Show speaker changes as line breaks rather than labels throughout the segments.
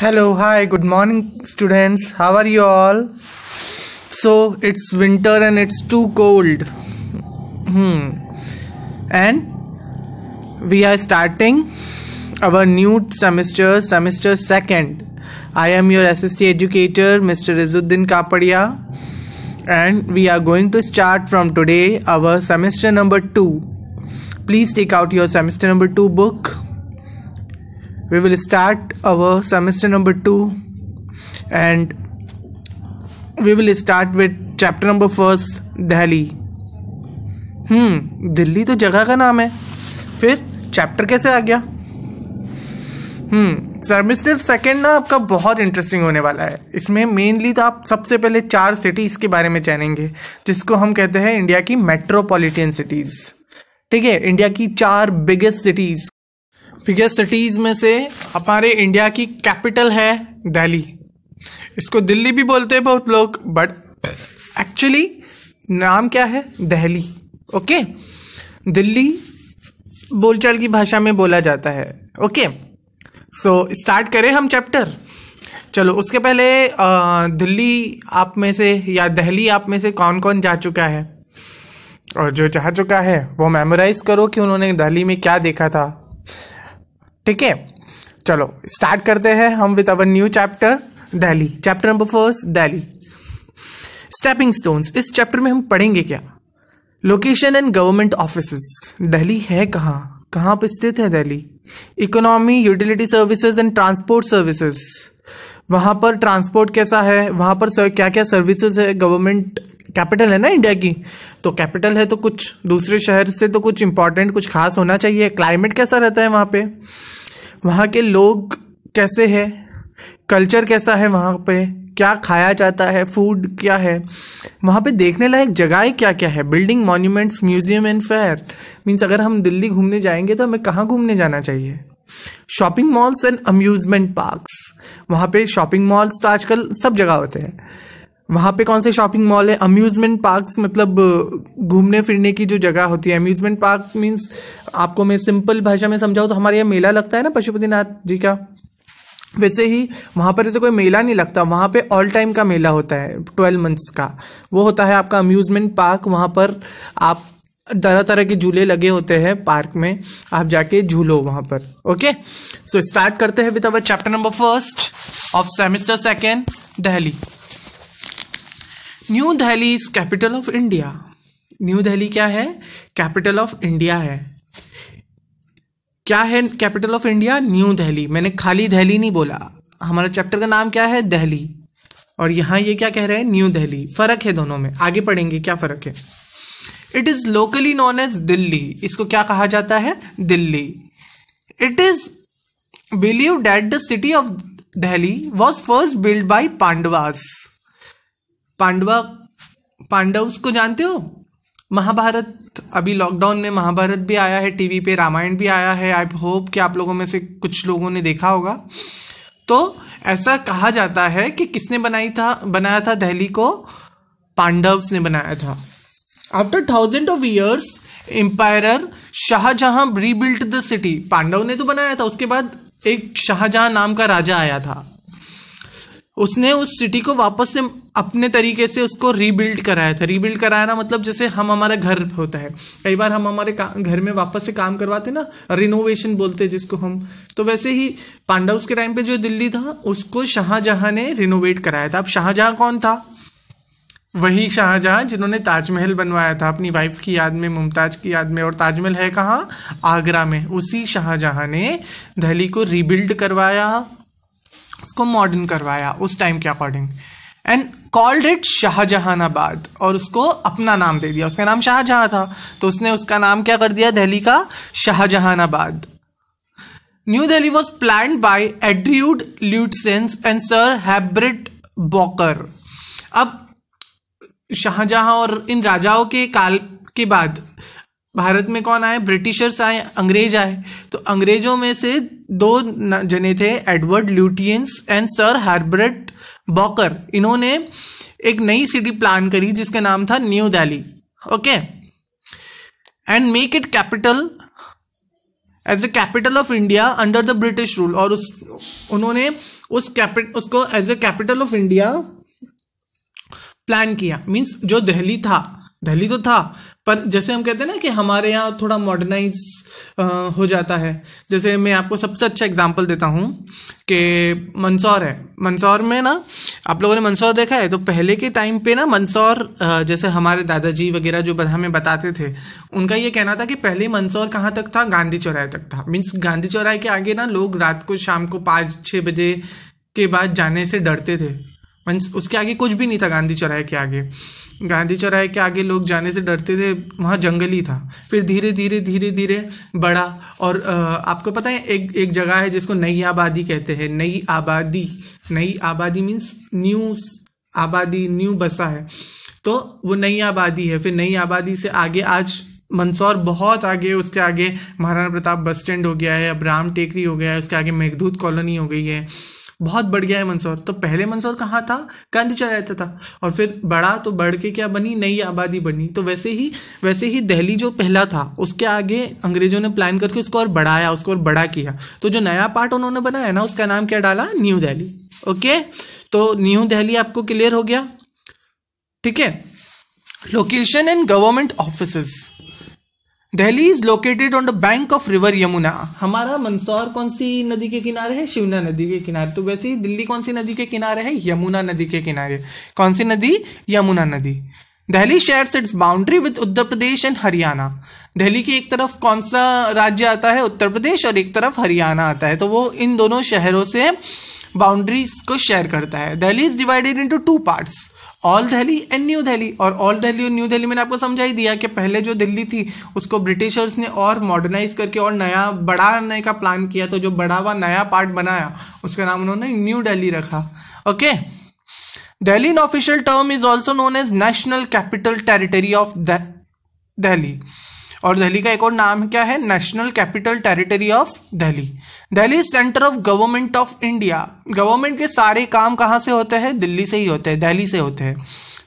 hello hi good morning students how are you all so it's winter and it's too cold hmm and we are starting our new semester semester second i am your sst educator mr izuddin kapadia and we are going to start from today our semester number 2 please take out your semester number 2 book we will start our semester number 2 and we will start with chapter number first Delhi हम्म दिल्ली तो जगह का नाम है फिर chapter कैसे आ गया हम्म semester second ना आपका बहुत इंटरेस्टिंग होने वाला है इसमें मेनली तो आप सबसे पहले चार सिटीज़ के बारे में जानेंगे जिसको हम कहते हैं इंडिया की मेट्रोपॉलिटन सिटीज़ ठीक है इंडिया की चार बिगेस्ट सिटीज़ बिगेस्ट सिटीज़ में से हमारे इंडिया की कैपिटल है दिल्ली इसको दिल्ली भी बोलते हैं बहुत लोग बट एक्चुअली नाम क्या है दिल्ली ओके दिल्ली बोलचाल की भाषा में बोला जाता है ओके सो स्टार्ट करें हम चैप्टर चलो उसके पहले दिल्ली आप में से या दहली आप में से कौन कौन जा चुका है और जो जा चुका है वो मेमोराइज़ करो कि उन्होंने दिल्ली में क्या देखा था ठीक है चलो स्टार्ट करते हैं हम with our new chapter Delhi chapter number first Delhi stepping stones इस चैप्टर में हम पढ़ेंगे क्या location and government office Delhi है कहाँ कहाँ पर स्थित है Delhi economy utility services and transport services वहाँ पर ट्रांसपोर्ट कैसा है वहाँ पर क्या क्या सर्विसेज है गवर्नमेंट कैपिटल है ना इंडिया की तो कैपिटल है तो कुछ दूसरे शहर से तो कुछ इम्पोर्टेंट कुछ खास होना चाहिए क्लाइमेट कैसा रहता है वहाँ पे वहाँ के लोग कैसे है कल्चर कैसा है वहाँ पे क्या खाया जाता है फूड क्या है वहाँ पे देखने लायक जगहें क्या क्या है building monuments museum and fair means अगर हम दिल्ली घूमने जाएंगे तो हमें कहाँ घूमने जाना चाहिए shopping malls and amusement parks वहाँ पे शॉपिंग मॉल्स तो आजकल सब जगह होते हैं वहाँ पे कौन से शॉपिंग मॉल है अम्यूज़मेंट पार्क्स मतलब घूमने फिरने की जो जगह होती है अम्यूज़मेंट पार्क मीन्स आपको मैं सिंपल भाषा में समझाऊँ तो हमारे यहाँ मेला लगता है ना पशुपतिनाथ जी का वैसे ही वहाँ पर ऐसे कोई मेला नहीं लगता वहाँ पे ऑल टाइम का मेला होता है ट्वेल्व मंथ्स का वो होता है आपका अम्यूज़मेंट पार्क वहाँ पर आप तरह तरह के झूले लगे होते हैं पार्क में आप जाके झूलो वहाँ पर ओके सो स्टार्ट करते हैं with our chapter number first of semester second Delhi New Delhi is capital of India New Delhi क्या है कैपिटल ऑफ इंडिया है क्या है capital of India New Delhi मैंने खाली दिल्ली नहीं बोला हमारा चैप्टर का नाम क्या है दिल्ली और यहाँ ये क्या कह रहे हैं न्यू दिल्ली फ़र्क है दोनों में आगे पढ़ेंगे क्या फ़र्क है it is locally known as Delhi इसको क्या कहा जाता है Delhi it is believe that the city of Delhi was first build by Pandavas Pandava Pandav को जानते हो महाभारत अभी लॉकडाउन में महाभारत भी आया है टीवी पे रामायण भी आया है आई होप कि आप लोगों में से कुछ लोगों ने देखा होगा तो ऐसा कहा जाता है कि किसने बनाई था बनाया था दहली को पांडव्स ने बनाया था after thousand of years empire Shahjahan rebuilt the city Pandav ने तो बनाया था उसके बाद एक शाहजहां नाम का राजा आया था उसने उस सिटी को वापस से अपने तरीके से उसको रीबिल्ड कराया था रीबिल्ड कराना मतलब जैसे हम हमारा घर होता है कई बार हम हमारे घर में वापस से काम करवाते ना रिनोवेशन बोलते हैं जिसको हम तो वैसे ही पांडव के टाइम पे जो दिल्ली था उसको शाहजहां ने रिनोवेट कराया था अब शाहजहां कौन था वही शाहजहां जिन्होंने ताजमहल बनवाया था अपनी वाइफ की याद में मुमताज की याद में और ताजमहल है कहाँ आगरा में उसी शाहजहां ने दिल्ली को रीबिल्ड करवाया उसको मॉडर्न करवाया उस टाइम के according and called it Shahjahanabad और उसको अपना नाम दे दिया उसका नाम शाहजहां था तो उसने उसका नाम क्या कर दिया दिल्ली का Shahjahanabad New Delhi was plan by एड्रियूड Lutyens and sir Herbert Baker अब शाहजहां और इन राजाओं के काल के बाद भारत में कौन आए ब्रिटिशर्स आए अंग्रेज आए तो अंग्रेजों में से दो जने थे Edward Lutyens and sir Herbert Baker इन्होंने एक नई सिटी प्लान करी जिसका नाम था New Delhi okay and make it capital as the capital of India under the British rule और उस उन्होंने उस कैपिट उसको as the capital of India plan किया मीन्स जो दिल्ली था दिल्ली तो था पर जैसे हम कहते हैं ना कि हमारे यहाँ थोड़ा मॉडर्नाइज हो जाता है जैसे मैं आपको सबसे अच्छा एग्जांपल देता हूँ कि मंदसौर है मंदसौर में ना आप लोगों ने मंदसौर देखा है तो पहले के टाइम पे ना मंदसौर जैसे हमारे दादाजी वगैरह जो हमें बताते थे उनका ये कहना था कि पहले मंदसौर कहाँ तक था गांधी चौराहे तक था मीन्स गांधी चौराहे के आगे ना लोग रात को शाम को पाँच छः बजे के बाद जाने से डरते थे मीन्स उसके आगे कुछ भी नहीं था गांधी चौराहे के आगे गांधी चौराहे के आगे लोग जाने से डरते थे वहाँ जंगल ही था फिर धीरे धीरे धीरे धीरे बड़ा और आपको पता है एक एक जगह है जिसको नई आबादी कहते हैं नई आबादी नई आबादी मीन्स न्यू आबादी न्यू बसा है तो वो नई आबादी है फिर नई आबादी से आगे आज मंदसौर बहुत आगे उसके आगे महाराणा प्रताप बस स्टैंड हो गया है अब राम टेकरी हो गया है उसके आगे मेघदूत कॉलोनी हो गई है बहुत बढ़ गया है मंदसौर तो पहले मंदसौर कहाँ था कंदचा रहता था और फिर बड़ा तो बढ़ के क्या बनी नई आबादी बनी तो वैसे ही वैसे ही दहली जो पहला था उसके आगे अंग्रेजों ने प्लान करके उसको और बढ़ाया उसको और बड़ा किया तो जो नया पार्ट उन्होंने बनाया ना उसका नाम क्या डाला न्यू दहली ओके तो न्यू दहली आपको क्लियर हो गया ठीक है location and government office Delhi is located on the bank of river Yamuna हमारा मंदसौर कौन सी नदी के किनारे है शिवना नदी के किनारे तो वैसे ही दिल्ली कौन सी नदी के किनारे है यमुना नदी के किनारे कौन सी नदी यमुना नदी Delhi shares its boundary with Uttar Pradesh and Haryana Delhi की एक तरफ कौन सा राज्य आता है उत्तर प्रदेश और एक तरफ हरियाणा आता है तो वो इन दोनों शहरों से बाउंड्रीज को शेयर करता है Delhi is divided into two parts Old Delhi and New Delhi और ऑल दिल्ली और न्यू दिल्ली मैंने आपको समझा ही दिया कि पहले जो दिल्ली थी उसको ब्रिटिशर्स ने और मॉडर्नाइज करके और नया बढ़ाने का प्लान किया तो जो बड़ा हुआ नया पार्ट बनाया उसका नाम उन्होंने न्यू दिल्ली रखा okay Delhi in official term is also known as national capital territory of Delhi और दिल्ली का एक और नाम क्या है national capital territory of Delhi Delhi centre of government of India government के सारे काम कहाँ से होते हैं दिल्ली से ही होते हैं दिल्ली से होते हैं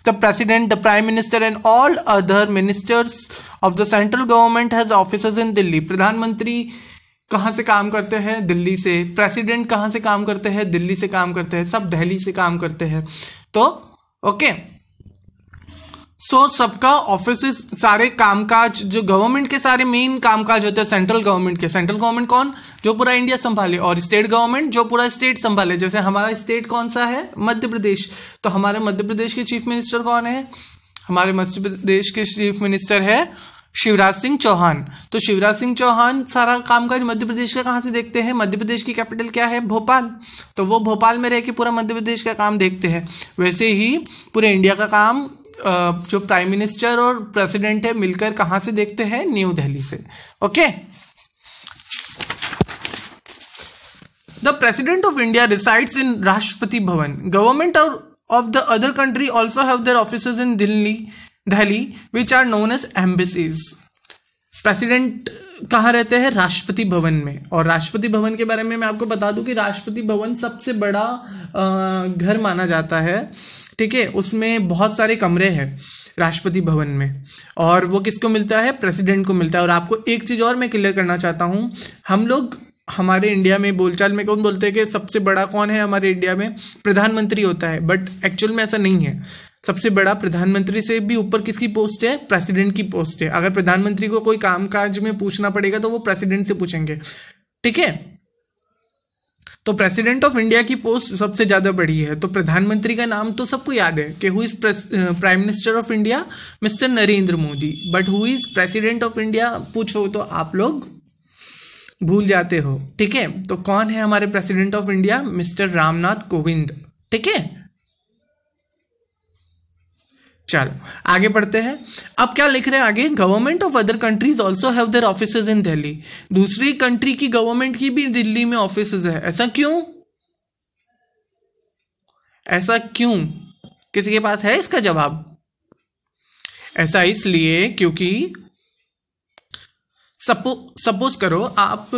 the president the prime minister and all other ministers of the central government has office in Delhi प्रधानमंत्री कहाँ से काम करते हैं दिल्ली से प्रेसिडेंट कहाँ से काम करते हैं दिल्ली से काम करते हैं सब दिल्ली से काम करते हैं तो ओके okay. सो so, सबका ऑफिस सारे कामकाज जो गवर्नमेंट के सारे मेन कामकाज होते हैं सेंट्रल गवर्नमेंट के सेंट्रल गवर्नमेंट कौन जो पूरा इंडिया संभाले और स्टेट गवर्नमेंट जो पूरा स्टेट संभाले जैसे हमारा स्टेट कौन सा है मध्य प्रदेश तो हमारे मध्य प्रदेश के चीफ मिनिस्टर कौन है हमारे मध्य प्रदेश के चीफ मिनिस्टर है शिवराज सिंह चौहान तो शिवराज सिंह चौहान सारा कामकाज मध्य प्रदेश का कहाँ से देखते हैं मध्य प्रदेश की कैपिटल क्या है भोपाल तो वो भोपाल में रह के पूरा मध्य प्रदेश का काम देखते हैं वैसे ही पूरे इंडिया का काम जो प्राइम मिनिस्टर और प्रेसिडेंट है मिलकर कहां से देखते हैं न्यू दिल्ली से okay the president of India resides in Rashtrapati Bhavan government of the other country also have their office in Delhi Delhi which are known as embassies president कहाँ रहते हैं राष्ट्रपति भवन में और राष्ट्रपति भवन के बारे में मैं आपको बता दूं कि राष्ट्रपति भवन सबसे बड़ा घर माना जाता है ठीक है उसमें बहुत सारे कमरे हैं राष्ट्रपति भवन में और वो किसको मिलता है प्रेसिडेंट को मिलता है और आपको एक चीज़ और मैं क्लियर करना चाहता हूँ हम लोग हमारे इंडिया में बोलचाल में कौन बोलते हैं कि सबसे बड़ा कौन है हमारे इंडिया में प्रधानमंत्री होता है बट एक्चुअल में ऐसा नहीं है सबसे बड़ा प्रधानमंत्री से भी ऊपर किसकी पोस्ट है प्रेसिडेंट की पोस्ट है अगर प्रधानमंत्री को कोई काम काज में पूछना पड़ेगा तो वो प्रेसिडेंट से पूछेंगे ठीक है तो प्रेसिडेंट ऑफ इंडिया की पोस्ट सबसे ज़्यादा बड़ी है तो प्रधानमंत्री का नाम तो सबको याद है कि who is prime minister of India mister Narendra Modi but who is president of India पूछो तो आप लोग भूल जाते हो ठीक है तो कौन है हमारे president of India mister Ramnath Kovind ठीक है चलो आगे बढ़ते हैं अब क्या लिख रहे हैं आगे government of other countries also have their office in Delhi दूसरी कंट्री की गवर्नमेंट की भी दिल्ली में ऑफिस है ऐसा क्यों ऐसा क्यों किसी के पास है इसका जवाब ऐसा इसलिए क्योंकि सपो सपोज करो आप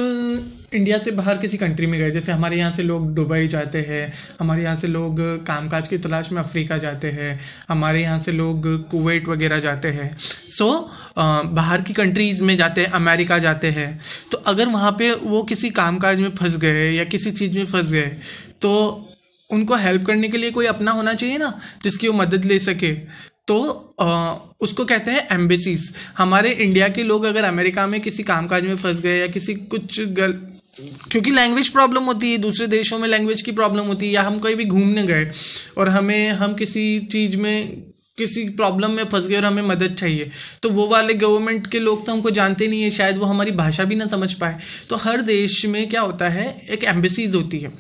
इंडिया से बाहर किसी कंट्री में गए जैसे हमारे यहाँ से लोग दुबई जाते हैं हमारे यहाँ से लोग कामकाज की तलाश में अफ्रीका जाते हैं हमारे यहाँ से लोग कुवैत वगैरह जाते हैं सो so, बाहर की कंट्रीज़ में जाते हैं अमेरिका जाते हैं तो अगर वहाँ पे वो किसी कामकाज में फंस गए या किसी चीज़ में फंस गए तो उनको हेल्प करने के लिए कोई अपना होना चाहिए ना जिसकी वो मदद ले सके तो आ, उसको कहते हैं एम्बेसीज हमारे इंडिया के लोग अगर अमेरिका में किसी कामकाज में फंस गए या किसी कुछ गल क्योंकि लैंग्वेज प्रॉब्लम होती है दूसरे देशों में लैंग्वेज की प्रॉब्लम होती है या हम कहीं भी घूमने गए और हमें हम किसी चीज़ में किसी प्रॉब्लम में फंस गए और हमें मदद चाहिए तो वो वाले गवर्नमेंट के लोग तो हमको जानते नहीं है शायद वो हमारी भाषा भी ना समझ पाए तो हर देश में क्या होता है एक एम्बेसीज होती है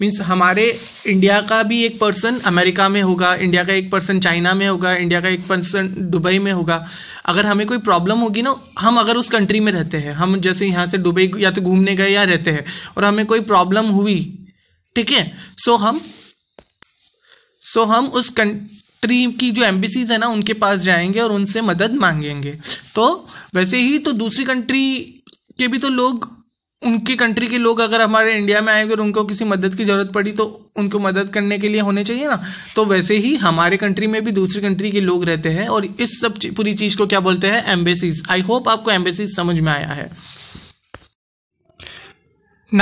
मीन्स हमारे इंडिया का भी एक पर्सन अमेरिका में होगा इंडिया का एक पर्सन चाइना में होगा इंडिया का एक पर्सन दुबई में होगा अगर हमें कोई प्रॉब्लम होगी ना हम अगर उस कंट्री में रहते हैं हम जैसे यहाँ से दुबई या तो घूमने गए या रहते हैं और हमें कोई प्रॉब्लम हुई ठीक है सो हम सो हम उस कं मिनिस्ट्री की जो एम्बेसीज है ना उनके पास जाएंगे और उनसे मदद मांगेंगे तो वैसे ही तो दूसरी कंट्री के भी तो लोग उनके कंट्री के लोग अगर हमारे इंडिया में आएंगे और उनको किसी मदद की ज़रूरत पड़ी तो उनको मदद करने के लिए होने चाहिए ना तो वैसे ही हमारे कंट्री में भी दूसरी कंट्री के लोग रहते हैं और इस सब पूरी चीज़ को क्या बोलते हैं एम्बेसीज आई होप आपको एम्बेसीज समझ में आया है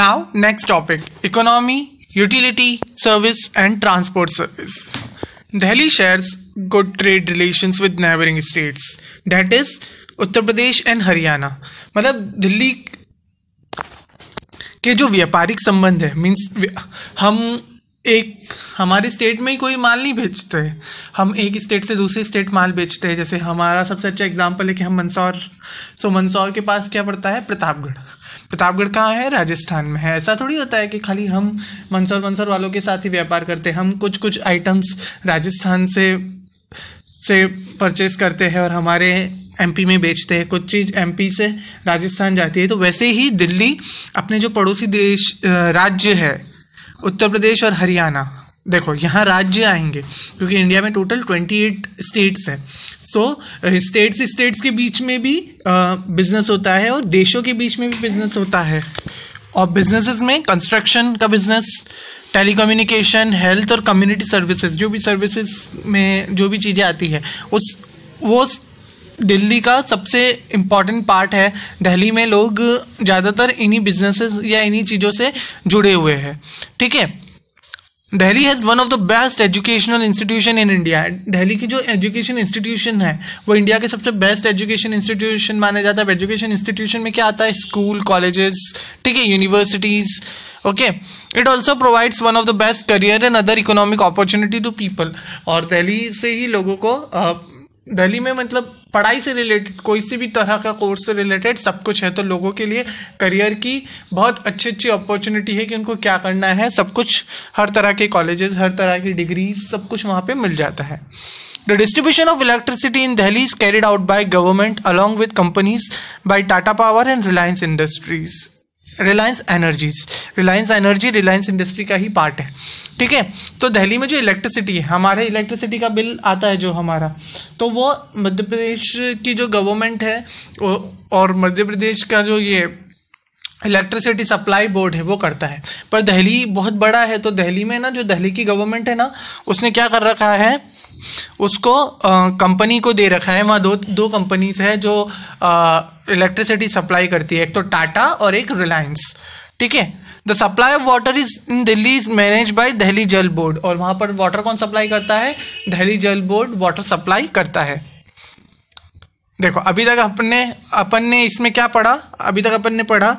now next topic economy utility service and transport service Delhi shares good trade relation with neighboring states, that is Uttar Pradesh and Haryana मतलब दिल्ली के जो व्यापारिक संबंध है मीन्स हम एक हमारे स्टेट में ही कोई माल नहीं बेचते हम एक स्टेट से दूसरे स्टेट माल बेचते हैं जैसे हमारा सबसे अच्छा एग्जांपल है कि हम मंदसौर सो मंदसौर के पास क्या पड़ता है प्रतापगढ़ प्रतापगढ़ कहाँ है राजस्थान में है ऐसा थोड़ी होता है कि खाली हम मंसर मंसर वालों के साथ ही व्यापार करते हैं हम कुछ कुछ आइटम्स राजस्थान से से परचेस करते हैं और हमारे एमपी में बेचते हैं कुछ चीज़ एमपी से राजस्थान जाती है तो वैसे ही दिल्ली अपने जो पड़ोसी देश राज्य है उत्तर प्रदेश और हरियाणा देखो यहाँ राज्य आएंगे क्योंकि इंडिया में टोटल ट्वेंटी एट स्टेट्स हैं सो स्टेट्स स्टेट्स के बीच में भी बिजनेस uh, होता है और देशों के बीच में भी बिजनेस होता है और बिजनेसेस में कंस्ट्रक्शन का बिजनेस टेलीकम्युनिकेशन हेल्थ और कम्युनिटी सर्विसेज जो भी सर्विसेज में जो भी चीज़ें आती है उस वो दिल्ली का सबसे इम्पॉर्टेंट पार्ट है दिल्ली में लोग ज़्यादातर इन्हीं बिजनेसेस या इन्हीं चीज़ों से जुड़े हुए हैं ठीक है Delhi has one of the best educational institution in India Delhi की जो एजुकेशन इंस्टीट्यूशन है वो इंडिया के सबसे बेस्ट एजुकेशन इंस्टीट्यूशन माना जाता है एजुकेशन इंस्टीट्यूशन में क्या आता है स्कूल कॉलेजेस ठीक है universities okay it also provides one of the best career and other economic opportunity to people और दिल्ली से ही लोगों को दिल्ली में मतलब पढ़ाई से रिलेटेड कोई से भी तरह का कोर्स से रिलेटेड सब कुछ है तो लोगों के लिए करियर की बहुत अच्छी अच्छी अपॉर्चुनिटी है कि उनको क्या करना है सब कुछ हर तरह के कॉलेजेस हर तरह की डिग्री सब कुछ वहाँ पर मिल जाता है the distribution of electricity in Delhi is carried out by government along with companies by Tata power and Reliance industries Reliance energies Reliance energy Reliance industry का ही पार्ट है ठीक है तो दिल्ली में जो इलेक्ट्रिसिटी है हमारे इलेक्ट्रिसिटी का बिल आता है जो हमारा तो वो मध्य प्रदेश की जो गवर्नमेंट है और मध्य प्रदेश का जो ये इलेक्ट्रिसिटी सप्लाई बोर्ड है वो करता है पर दिल्ली बहुत बड़ा है तो दिल्ली में ना जो दिल्ली की गवर्नमेंट है ना उसने क्या कर रखा है उसको कंपनी को दे रखा है वहाँ दो दो कंपनीज है जो इलेक्ट्रिसिटी सप्लाई करती है एक तो टाटा और एक रिलायंस ठीक है the supply of water is in Delhi is manage by Delhi Jal Board और वहाँ पर वाटर कौन सप्लाई करता है Delhi Jal board water supply करता है देखो अभी तक अपन ने अपन ने इसमें क्या पढ़ा अभी तक अपन ने पढ़ा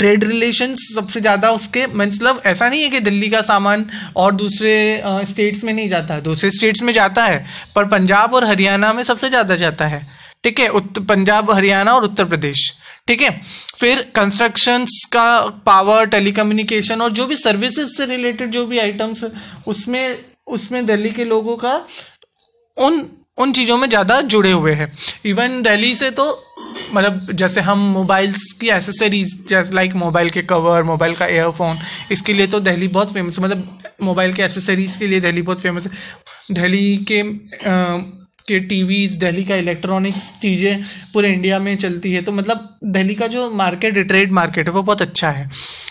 ट्रेड रिलेशंस सबसे ज़्यादा उसके मतलब ऐसा नहीं है कि दिल्ली का सामान और दूसरे स्टेट्स में नहीं जाता है दूसरे स्टेट्स में जाता है पर पंजाब और हरियाणा में सबसे ज़्यादा जाता है ठीक है पंजाब हरियाणा और उत्तर प्रदेश ठीक है फिर कंस्ट्रक्शंस का पावर टेलीकम्युनिकेशन और जो भी सर्विसेज से रिलेटेड जो भी आइटम्स उसमें उसमें दिल्ली के लोगों का उन उन चीज़ों में ज़्यादा जुड़े हुए हैं इवन दिल्ली से तो मतलब जैसे हम मोबाइल्स की एसेसरीज जैसे लाइक मोबाइल के कवर मोबाइल का एयरफोन इसके लिए तो दिल्ली बहुत फेमस है मतलब मोबाइल के एसेसरीज के लिए दिल्ली बहुत फेमस है दिल्ली के के टीवीज दिल्ली का इलेक्ट्रॉनिक्स चीज़ें पूरे इंडिया में चलती है तो मतलब दिल्ली का जो मार्केट ट्रेड मार्केट है वो बहुत अच्छा है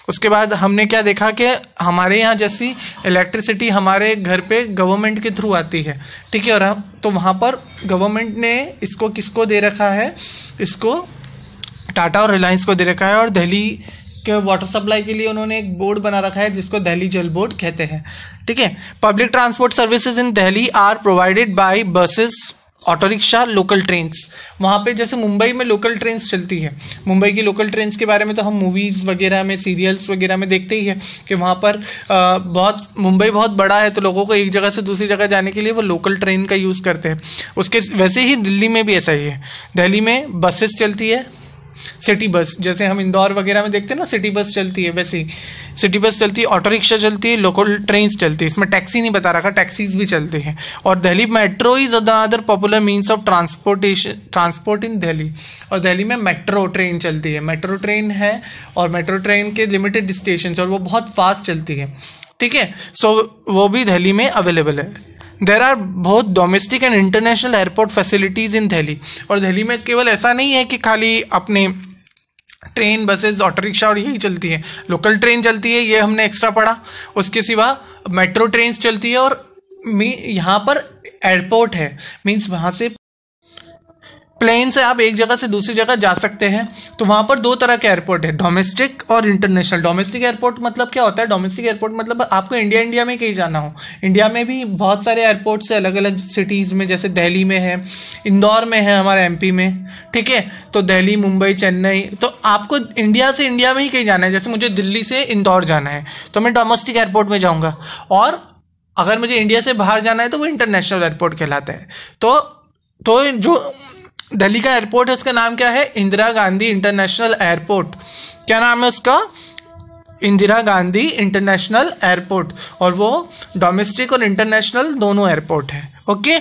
उसके बाद हमने क्या देखा कि हमारे यहाँ जैसी इलेक्ट्रिसिटी हमारे घर पे गवर्नमेंट के थ्रू आती है ठीक है और हम तो वहाँ पर गवर्नमेंट ने इसको किसको दे रखा है इसको टाटा और रिलायंस को दे रखा है और दिल्ली के वाटर सप्लाई के लिए उन्होंने एक बोर्ड बना रखा है जिसको दिल्ली जल बोर्ड कहते हैं ठीक है public transport services in Delhi are provided by buses auto rickshaw local trains वहाँ पे जैसे मुंबई में लोकल ट्रेन्स चलती है मुंबई की लोकल ट्रेन्स के बारे में तो हम मूवीज़ वगैरह में सीरियल्स वगैरह में देखते ही है कि वहाँ पर आ, बहुत मुंबई बहुत बड़ा है तो लोगों को एक जगह से दूसरी जगह जाने के लिए वो लोकल ट्रेन का यूज़ करते हैं उसके वैसे ही दिल्ली में भी ऐसा ही है दिल्ली में बसेस चलती है सिटी बस जैसे हम इंदौर वगैरह में देखते हैं ना सिटी बस चलती है वैसे ही सिटी बस चलती है ऑटो रिक्शा चलती है लोकल ट्रेन चलती है इसमें टैक्सी नहीं बता रखा टैक्सीज भी चलती हैं और Delhi metro is other popular means of transportation transport in Delhi और दिल्ली में मेट्रो ट्रेन चलती है मेट्रो ट्रेन है और मेट्रो ट्रेन के लिमिटेड स्टेशन और वो बहुत फास्ट चलती है ठीक है सो वो भी दिल्ली में अवेलेबल है देर आर बहुत domestic and international airport facilities in Delhi और दिल्ली में केवल ऐसा नहीं है कि खाली अपने ट्रेन बसेज ऑटो रिक्शा और यही चलती है लोकल ट्रेन चलती है ये हमने एक्स्ट्रा पढ़ा उसके सिवा मेट्रो ट्रेन चलती है और मी यहाँ पर एयरपोर्ट है मीन्स वहाँ से प्लेन से आप एक जगह से दूसरी जगह जा सकते हैं तो वहाँ पर दो तरह के एयरपोर्ट है डोमेस्टिक और इंटरनेशनल डोमेस्टिक एयरपोर्ट मतलब क्या होता है डोमेस्टिक एयरपोर्ट मतलब आपको इंडिया इंडिया में कहीं जाना हो इंडिया में भी बहुत सारे एयरपोर्ट्स है अलग अलग सिटीज़ में जैसे दिल्ली में है इंदौर में है हमारे एम में ठीक है तो दिल्ली मुंबई चेन्नई तो आपको इंडिया से इंडिया में ही कहीं जाना है जैसे मुझे दिल्ली से इंदौर जाना है तो मैं डोमेस्टिक एयरपोर्ट में जाऊँगा और अगर मुझे इंडिया से बाहर जाना है तो वो इंटरनेशनल एयरपोर्ट कहलाता है तो तो जो दिल्ली का एयरपोर्ट है उसका नाम क्या है इंदिरा गांधी इंटरनेशनल एयरपोर्ट क्या नाम है उसका इंदिरा गांधी इंटरनेशनल एयरपोर्ट और वो डोमेस्टिक और इंटरनेशनल दोनों एयरपोर्ट है okay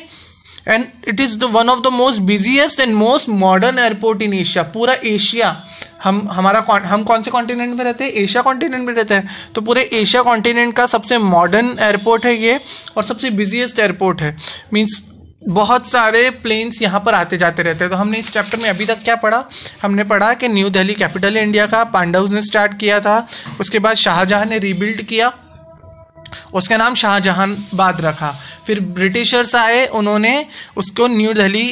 and it is the one of the most busiest and most modern airport in Asia पूरा एशिया हम हमारा हम कौन से कॉन्टिनेंट में रहते हैं एशिया कॉन्टिनेंट में रहते हैं तो पूरे एशिया कॉन्टिनेंट का सबसे मॉडर्न एयरपोर्ट है ये और सबसे बिजिएस्ट एयरपोर्ट है मीन्स बहुत सारे प्लेन्स यहाँ पर आते जाते रहते हैं तो हमने इस चैप्टर में अभी तक क्या पढ़ा हमने पढ़ा कि न्यू दिल्ली कैपिटल इंडिया का पांडवज ने स्टार्ट किया था उसके बाद शाहजहां ने रीबिल्ड किया उसका नाम शाहजहां बाद रखा फिर ब्रिटिशर्स आए उन्होंने उसको न्यू दिल्ली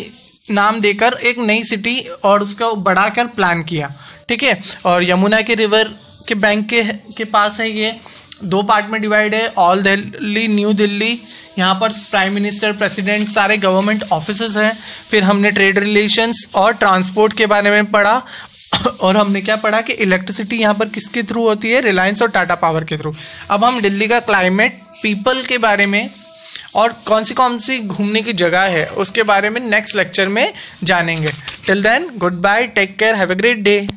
नाम देकर एक नई सिटी और उसको बढ़ाकर प्लान किया ठीक है और यमुना के रिवर के बैंक के के पास है ये दो पार्ट में डिवाइड है ऑल दिल्ली न्यू दिल्ली यहाँ पर प्राइम मिनिस्टर प्रेसिडेंट सारे गवर्नमेंट ऑफिस हैं फिर हमने ट्रेड रिलेशंस और ट्रांसपोर्ट के बारे में पढ़ा और हमने क्या पढ़ा कि इलेक्ट्रिसिटी यहाँ पर किसके थ्रू होती है रिलायंस और टाटा पावर के थ्रू अब हम दिल्ली का क्लाइमेट पीपल के बारे में और कौन सी कौन सी घूमने की जगह है उसके बारे में नेक्स्ट लेक्चर में जानेंगे till then good bye take care have a great day